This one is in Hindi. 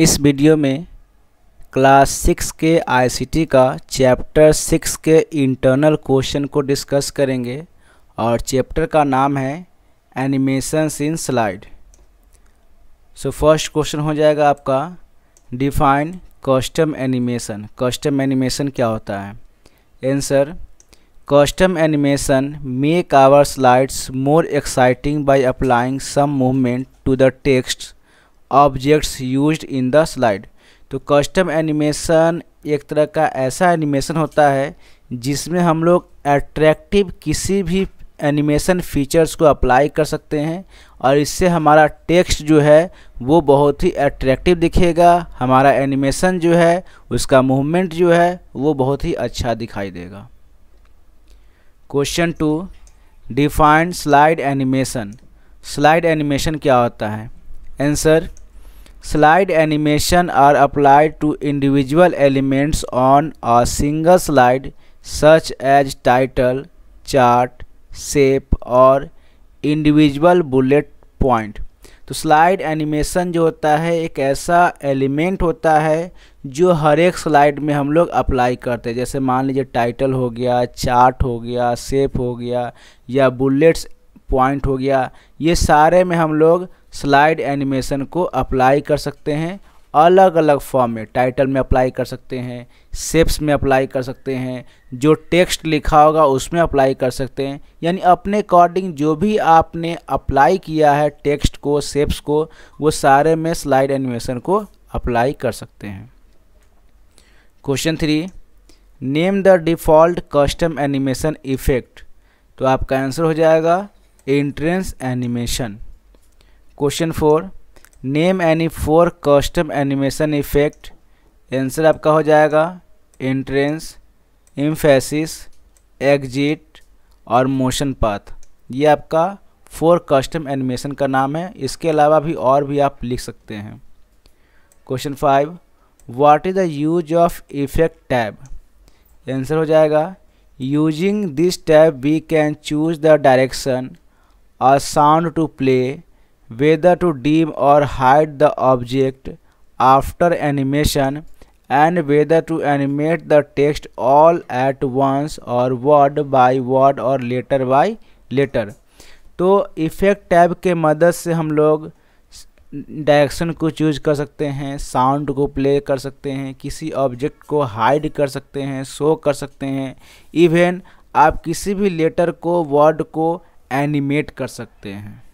इस वीडियो में क्लास सिक्स के आईसीटी का चैप्टर सिक्स के इंटरनल क्वेश्चन को डिस्कस करेंगे और चैप्टर का नाम है animation in slide so first question हो जाएगा आपका define custom animation custom animation क्या होता है answer custom animation make our slides more exciting by applying some movement to the text objects use in the slide तो कस्टम एनिमेशन एक तरह का ऐसा एनिमेशन होता है जिसमें हम लोग एट्रैक्टिव किसी भी एनिमेशन फीचर्स को अप्लाई कर सकते हैं और इससे हमारा टेक्स्ट जो है वो बहुत ही एट्रैक्टिव दिखेगा हमारा एनिमेशन जो है उसका मूवमेंट जो है वो बहुत ही अच्छा दिखाई देगा question two defined slide animation slide animation क्या होता है answer slide animation are applied to individual elements on a single slide such as title chart shape और इंडिविजुअल बुलेट पॉइंट तो स्लाइड एनिमेशन जो होता है एक ऐसा एलिमेंट होता है जो हर एक स्लाइड में हम लोग अप्लाई करते हैं जैसे मान लीजिए टाइटल हो गया चार्ट हो गया सेप हो गया या बुलेट्स पॉइंट हो गया ये सारे में हम लोग स्लाइड एनिमेशन को अप्लाई कर सकते हैं अलग अलग फॉर्म में टाइटल में अप्लाई कर सकते हैं सेप्स में अप्लाई कर सकते हैं जो टेक्स्ट लिखा होगा उसमें अप्लाई कर सकते हैं यानी अपने अकॉर्डिंग जो भी आपने अप्लाई किया है टेक्स्ट को सेप्स को वो सारे में स्लाइड एनिमेशन को अप्लाई कर सकते हैं question three name the default custom animation effect तो आपका आंसर हो जाएगा entrance animation question four name any four custom animation effect answer आपका हो जाएगा एंट्रेंस इम्फेसिस एग्जिट और मोशन पाथ ये आपका फोर कस्टम एनिमेशन का नाम है इसके अलावा भी और भी आप लिख सकते हैं question five what is the use of effect tab answer हो जाएगा using this tab we can choose the direction और sound to play whether to dim or hide the object after animation and whether to animate the text all at once or word by word or letter by letter तो इफ़ेक्ट टैब के मदद से हम लोग डायरेक्शन को चूज कर सकते हैं साउंड को प्ले कर सकते हैं किसी ऑब्जेक्ट को हाइड कर सकते हैं शो कर सकते हैं इवन आप किसी भी लेटर को वर्ड को एनिमेट कर सकते हैं